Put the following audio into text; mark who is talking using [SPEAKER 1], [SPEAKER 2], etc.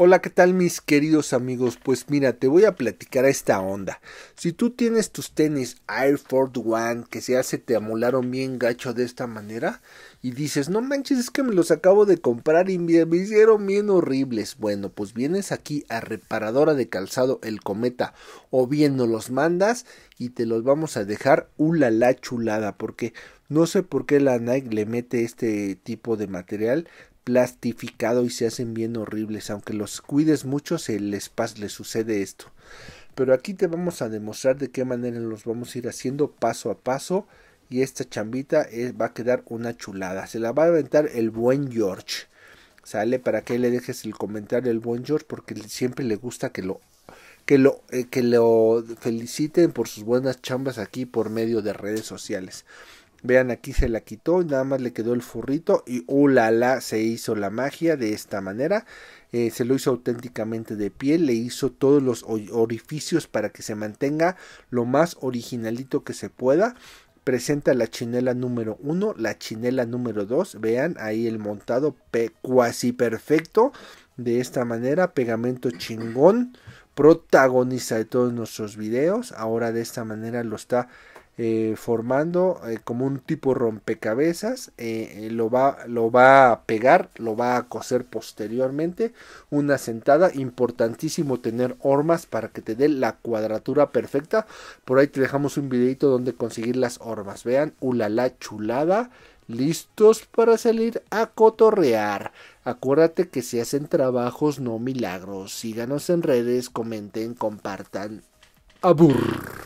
[SPEAKER 1] Hola, ¿qué tal mis queridos amigos? Pues mira, te voy a platicar a esta onda. Si tú tienes tus tenis Air Force One que se hace te amularon bien gacho de esta manera y dices, no manches, es que me los acabo de comprar y me, hicieron bien horribles. Bueno, pues vienes aquí a reparadora de calzado El Cometa o bien nos los mandas y te los vamos a dejar ulala la chulada porque no sé por qué la Nike le mete este tipo de material plastificado y se hacen bien horribles. Aunque los cuides mucho, se les, sucede esto. Pero aquí te vamos a demostrar de qué manera los vamos a ir haciendo paso a paso. Y esta chambita eh, va a quedar una chulada. Se la va a aventar el buen George. Sale para que le dejes el comentario el buen George porque siempre le gusta que lo que lo, eh, que lo feliciten por sus buenas chambas aquí por medio de redes sociales. Vean, aquí se la quitó, nada más le quedó el furrito. y ulala, se hizo la magia de esta manera. Eh, se lo hizo auténticamente de piel, le hizo todos los orificios para que se mantenga lo más originalito que se pueda. Presenta la chinela número 1, la chinela número 2. Vean ahí el montado cuasi perfecto. De esta manera, pegamento chingón. Protagonista de todos nuestros videos. Ahora de esta manera lo está eh, formando eh, como un tipo rompecabezas, eh, lo, va, lo va a pegar, lo va a coser posteriormente, una sentada, importantísimo tener hormas para que te dé la cuadratura perfecta, por ahí te dejamos un videito donde conseguir las hormas, vean, ulala chulada, listos para salir a cotorrear. Acuérdate que si hacen trabajos, no milagros. Síganos en redes, comenten, compartan. Abur.